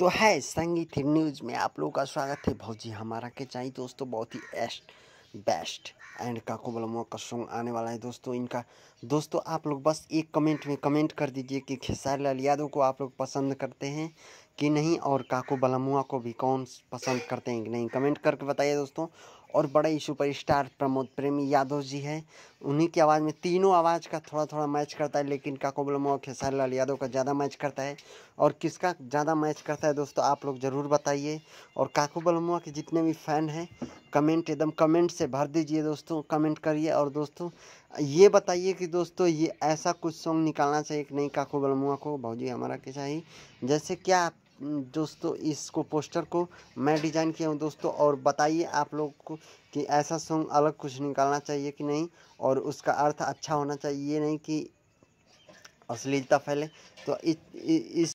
तो है संगीत न्यूज़ में आप लोगों का स्वागत है भाजी हमारा के चाहिए दोस्तों बहुत ही एस्ट बेस्ट एंड काको बलमुआ का सॉन्ग आने वाला है दोस्तों इनका दोस्तों आप लोग बस एक कमेंट में कमेंट कर दीजिए कि खेसारी लाल यादव को आप लोग पसंद करते हैं कि नहीं और काको बलमुआ को भी कौन पसंद करते हैं कि नहीं कमेंट करके बताइए दोस्तों और बड़े ही सुपरस्टार प्रमोद प्रेमी यादव जी हैं उन्हीं की आवाज़ में तीनों आवाज़ का थोड़ा थोड़ा मैच करता है लेकिन काको और खेसारी लाल यादव का ज़्यादा मैच करता है और किसका ज़्यादा मैच करता है दोस्तों आप लोग ज़रूर बताइए और काको ब्लमो के जितने भी फ़ैन हैं कमेंट एकदम कमेंट से भर दीजिए दोस्तों कमेंट करिए और दोस्तों ये बताइए कि दोस्तों ये ऐसा कुछ सॉन्ग निकालना चाहिए कि नहीं काको ब्लमुआ को भाजी हमारा कैसा ही जैसे क्या दोस्तों इसको पोस्टर को मैं डिज़ाइन किया हूँ दोस्तों और बताइए आप लोग को कि ऐसा सॉन्ग अलग कुछ निकालना चाहिए कि नहीं और उसका अर्थ अच्छा होना चाहिए ये नहीं कि अश्लीलता फैले तो इस